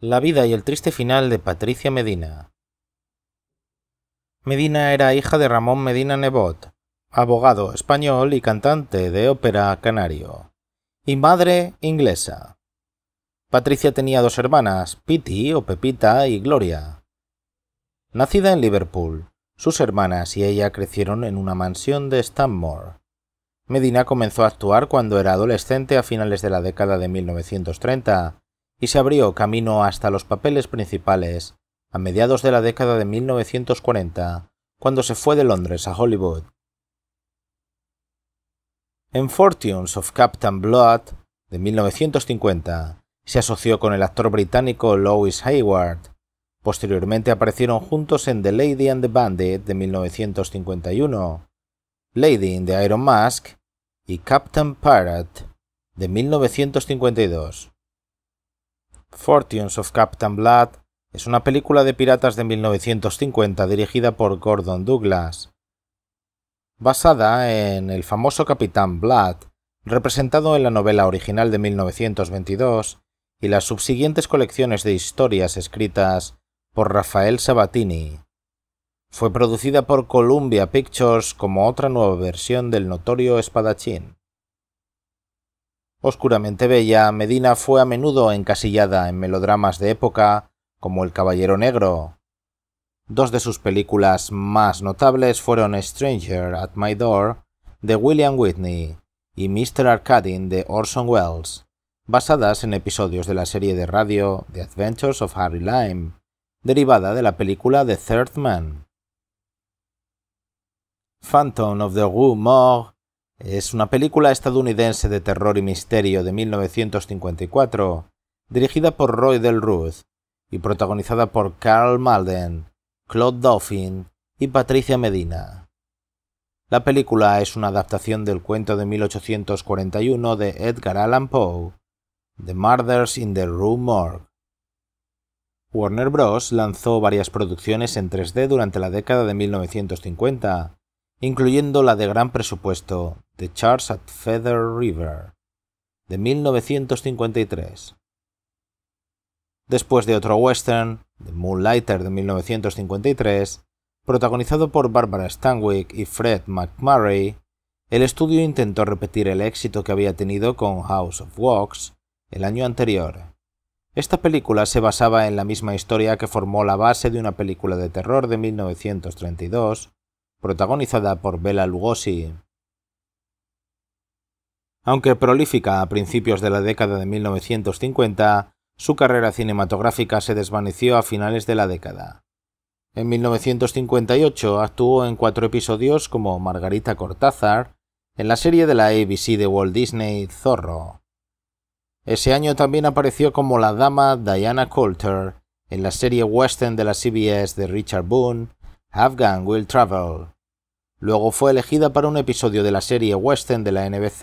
La vida y el triste final de Patricia Medina. Medina era hija de Ramón Medina Nebot, abogado español y cantante de ópera canario, y madre inglesa. Patricia tenía dos hermanas, Piti o Pepita y Gloria. Nacida en Liverpool, sus hermanas y ella crecieron en una mansión de Stanmore. Medina comenzó a actuar cuando era adolescente a finales de la década de 1930 y se abrió camino hasta los papeles principales a mediados de la década de 1940, cuando se fue de Londres a Hollywood. En Fortunes of Captain Blood, de 1950, se asoció con el actor británico Lois Hayward. Posteriormente aparecieron juntos en The Lady and the Bandit de 1951, Lady in the Iron Mask y Captain Pirate de 1952. Fortunes of Captain Blood es una película de piratas de 1950 dirigida por Gordon Douglas, basada en el famoso Capitán Blood, representado en la novela original de 1922 y las subsiguientes colecciones de historias escritas por Rafael Sabatini. Fue producida por Columbia Pictures como otra nueva versión del notorio espadachín. Oscuramente bella, Medina fue a menudo encasillada en melodramas de época como El Caballero Negro. Dos de sus películas más notables fueron Stranger at My Door de William Whitney y Mr. Arcadin de Orson Welles, basadas en episodios de la serie de radio The Adventures of Harry Lime, derivada de la película The Third Man. Phantom of the Rue Morgue es una película estadounidense de terror y misterio de 1954, dirigida por Roy Del Ruth y protagonizada por Carl Malden, Claude Dauphin y Patricia Medina. La película es una adaptación del cuento de 1841 de Edgar Allan Poe, The Murders in the Rue Morgue. Warner Bros. lanzó varias producciones en 3D durante la década de 1950, incluyendo la de gran presupuesto The Charles at Feather River, de 1953. Después de otro western, The Moonlighter de 1953, protagonizado por Barbara Stanwyck y Fred McMurray, el estudio intentó repetir el éxito que había tenido con House of Wax el año anterior. Esta película se basaba en la misma historia que formó la base de una película de terror de 1932 protagonizada por Bela Lugosi. Aunque prolífica a principios de la década de 1950, su carrera cinematográfica se desvaneció a finales de la década. En 1958 actuó en cuatro episodios como Margarita Cortázar en la serie de la ABC de Walt Disney Zorro. Ese año también apareció como la dama Diana Coulter en la serie western de la CBS de Richard Boone Afghan Will Travel. Luego fue elegida para un episodio de la serie western de la NBC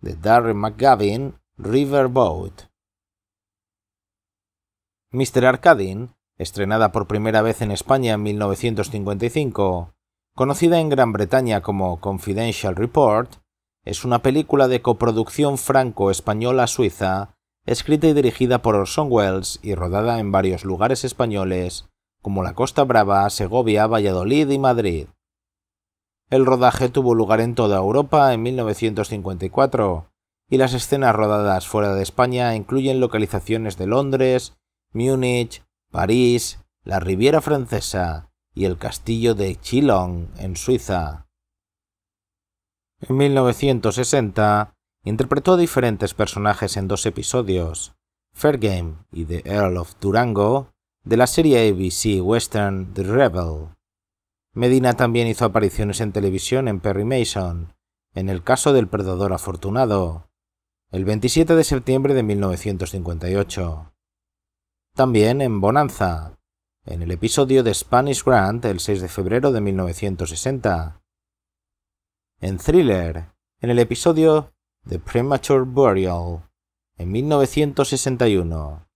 de Darren McGavin, Riverboat. Mr. Arcadin, estrenada por primera vez en España en 1955, conocida en Gran Bretaña como Confidential Report, es una película de coproducción franco-española-suiza, escrita y dirigida por Orson Welles y rodada en varios lugares españoles como la Costa Brava, Segovia, Valladolid y Madrid. El rodaje tuvo lugar en toda Europa en 1954, y las escenas rodadas fuera de España incluyen localizaciones de Londres, Múnich, París, la Riviera Francesa y el castillo de Chillon, en Suiza. En 1960, interpretó diferentes personajes en dos episodios, Fair Game y The Earl of Durango, de la serie ABC Western The Rebel. Medina también hizo apariciones en televisión en Perry Mason, en el caso del Perdedor Afortunado, el 27 de septiembre de 1958. También en Bonanza, en el episodio de Spanish Grant el 6 de febrero de 1960. En Thriller, en el episodio The Premature Burial, en 1961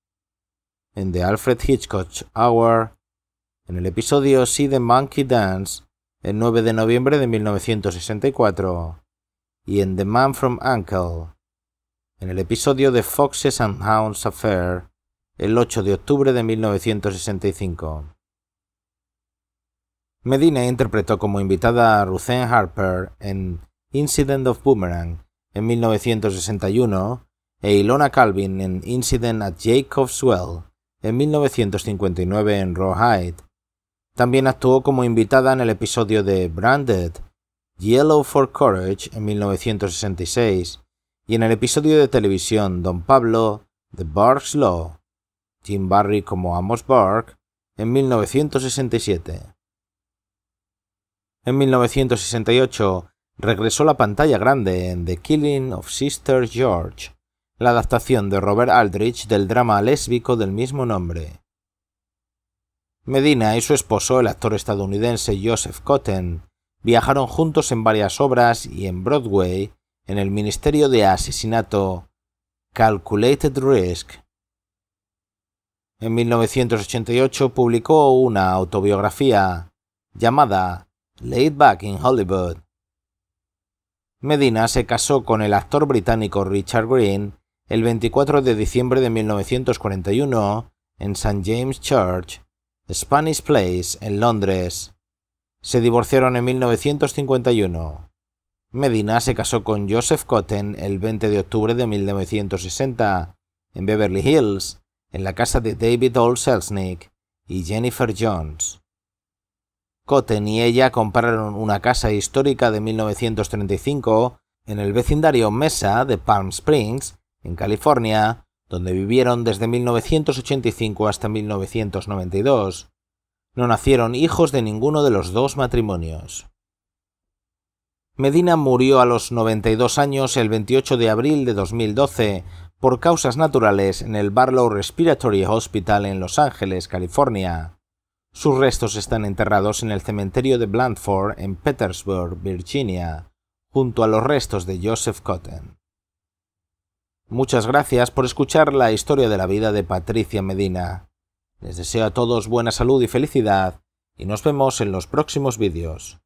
en The Alfred Hitchcock Hour, en el episodio See the Monkey Dance, el 9 de noviembre de 1964, y en The Man from Uncle, en el episodio The Foxes and Hounds Affair, el 8 de octubre de 1965. Medina interpretó como invitada a Ruthanne Harper en Incident of Boomerang en 1961 e Ilona Calvin en Incident at Jacob's Well en 1959 en Rawhide. También actuó como invitada en el episodio de Branded, Yellow for Courage en 1966 y en el episodio de televisión Don Pablo, The Barks Law, Jim Barry como Amos Bark en 1967. En 1968 regresó a la pantalla grande en The Killing of Sister George, la adaptación de Robert Aldrich del drama lésbico del mismo nombre. Medina y su esposo, el actor estadounidense Joseph Cotten, viajaron juntos en varias obras y en Broadway en el Ministerio de Asesinato Calculated Risk. En 1988 publicó una autobiografía llamada Laid Back in Hollywood. Medina se casó con el actor británico Richard Green el 24 de diciembre de 1941 en St. James Church, Spanish Place, en Londres. Se divorciaron en 1951. Medina se casó con Joseph Cotten el 20 de octubre de 1960 en Beverly Hills, en la casa de David O. Selznick y Jennifer Jones. Cotten y ella compraron una casa histórica de 1935 en el vecindario Mesa de Palm Springs en California, donde vivieron desde 1985 hasta 1992. No nacieron hijos de ninguno de los dos matrimonios. Medina murió a los 92 años el 28 de abril de 2012 por causas naturales en el Barlow Respiratory Hospital en Los Ángeles, California. Sus restos están enterrados en el cementerio de Blandford en Petersburg, Virginia, junto a los restos de Joseph Cotton. Muchas gracias por escuchar la historia de la vida de Patricia Medina. Les deseo a todos buena salud y felicidad, y nos vemos en los próximos vídeos.